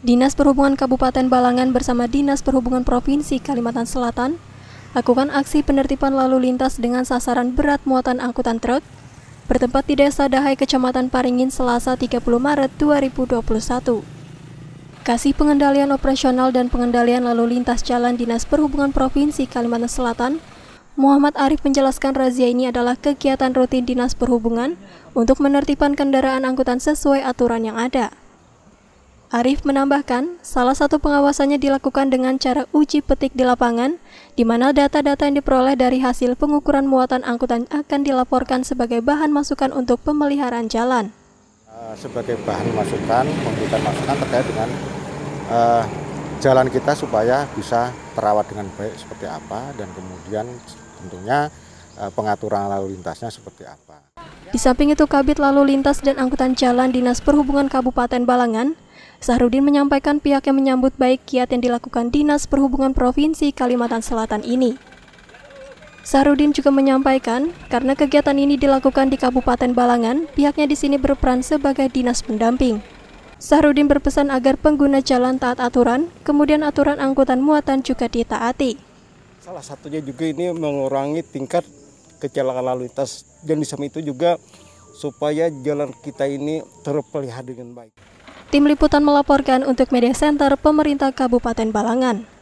Dinas Perhubungan Kabupaten Balangan bersama Dinas Perhubungan Provinsi Kalimantan Selatan lakukan aksi penertiban lalu lintas dengan sasaran berat muatan angkutan truk bertempat di Desa Dahai, Kecamatan Paringin, Selasa 30 Maret 2021. Kasih Pengendalian Operasional dan Pengendalian Lalu Lintas Jalan Dinas Perhubungan Provinsi Kalimantan Selatan Muhammad Arif menjelaskan razia ini adalah kegiatan rutin Dinas Perhubungan untuk menertibkan kendaraan angkutan sesuai aturan yang ada. Arif menambahkan, salah satu pengawasannya dilakukan dengan cara uji petik di lapangan, di mana data-data yang diperoleh dari hasil pengukuran muatan angkutan akan dilaporkan sebagai bahan masukan untuk pemeliharaan jalan. Eh, sebagai bahan masukan, memberikan masukan terkait dengan uh, jalan kita supaya bisa terawat dengan baik seperti apa, dan kemudian tentunya uh, pengaturan lalu lintasnya seperti apa. Di samping itu, Kabit Lalu Lintas dan Angkutan Jalan Dinas Perhubungan Kabupaten Balangan Sahrudin menyampaikan pihaknya menyambut baik kiat yang dilakukan Dinas Perhubungan Provinsi Kalimantan Selatan ini. Sahrudin juga menyampaikan, karena kegiatan ini dilakukan di Kabupaten Balangan, pihaknya di sini berperan sebagai dinas pendamping. Sahrudin berpesan agar pengguna jalan taat aturan, kemudian aturan angkutan muatan juga ditaati. Salah satunya juga ini mengurangi tingkat kecelakaan lalu lintas dan di samping itu juga supaya jalan kita ini terpelihara dengan baik. Tim liputan melaporkan untuk Media Center Pemerintah Kabupaten Balangan.